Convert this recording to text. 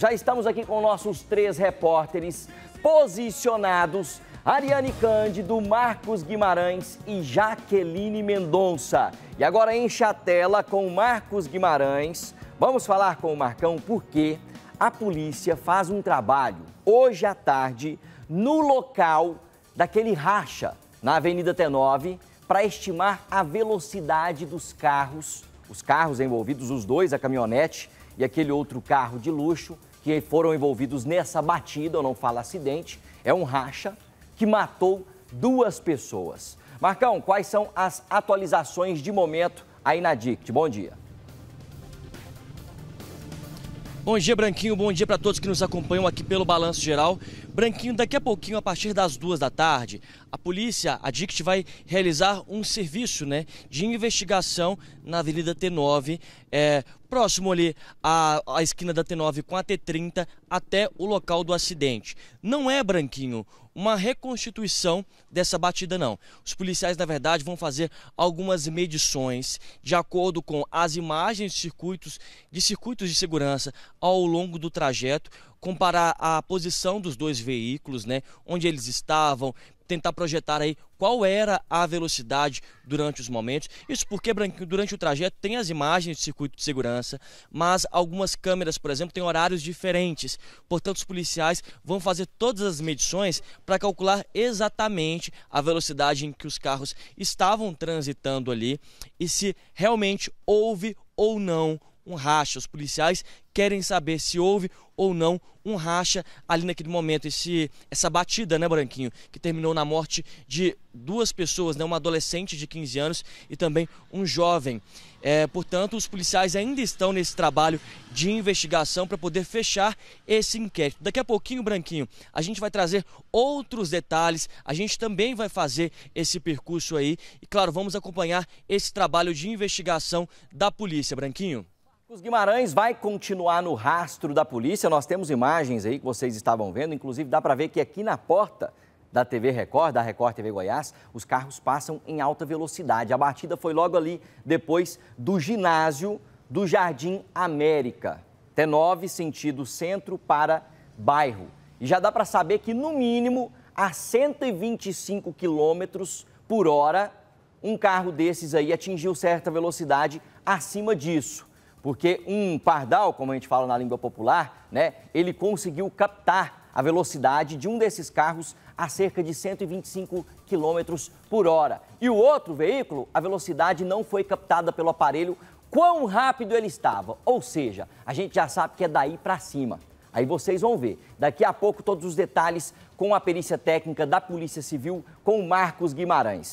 Já estamos aqui com nossos três repórteres posicionados: Ariane Cândido, Marcos Guimarães e Jaqueline Mendonça. E agora enche a tela com Marcos Guimarães. Vamos falar com o Marcão porque a polícia faz um trabalho hoje à tarde no local daquele racha na Avenida T9 para estimar a velocidade dos carros, os carros envolvidos, os dois, a caminhonete e aquele outro carro de luxo que foram envolvidos nessa batida, eu não falo acidente, é um racha que matou duas pessoas. Marcão, quais são as atualizações de momento aí na DICT? Bom dia. Bom dia, Branquinho. Bom dia para todos que nos acompanham aqui pelo Balanço Geral. Branquinho, daqui a pouquinho, a partir das duas da tarde, a polícia, a DICT, vai realizar um serviço né, de investigação na Avenida T9, é, próximo ali à, à esquina da T9 com a T30, até o local do acidente. Não é, Branquinho, uma reconstituição dessa batida, não. Os policiais, na verdade, vão fazer algumas medições de acordo com as imagens de circuitos, de circuitos de segurança ao longo do trajeto comparar a posição dos dois veículos, né, onde eles estavam, tentar projetar aí qual era a velocidade durante os momentos. Isso porque, Branquinho, durante o trajeto tem as imagens de circuito de segurança, mas algumas câmeras, por exemplo, têm horários diferentes. Portanto, os policiais vão fazer todas as medições para calcular exatamente a velocidade em que os carros estavam transitando ali e se realmente houve ou não um racha. Os policiais querem saber se houve ou não um racha ali naquele momento. Esse, essa batida, né, Branquinho, que terminou na morte de duas pessoas, né, uma adolescente de 15 anos e também um jovem. É, portanto, os policiais ainda estão nesse trabalho de investigação para poder fechar esse inquérito. Daqui a pouquinho, Branquinho, a gente vai trazer outros detalhes, a gente também vai fazer esse percurso aí e, claro, vamos acompanhar esse trabalho de investigação da polícia, Branquinho. Marcos Guimarães vai continuar no rastro da polícia. Nós temos imagens aí que vocês estavam vendo, inclusive dá para ver que aqui na porta da TV Record, da Record TV Goiás, os carros passam em alta velocidade. A batida foi logo ali depois do ginásio do Jardim América. T9, sentido centro para bairro. E já dá para saber que, no mínimo, a 125 quilômetros por hora, um carro desses aí atingiu certa velocidade acima disso porque um pardal, como a gente fala na língua popular, né, ele conseguiu captar a velocidade de um desses carros a cerca de 125 km por hora. E o outro veículo, a velocidade não foi captada pelo aparelho, quão rápido ele estava. Ou seja, a gente já sabe que é daí para cima. Aí vocês vão ver. Daqui a pouco todos os detalhes com a perícia técnica da Polícia Civil com Marcos Guimarães.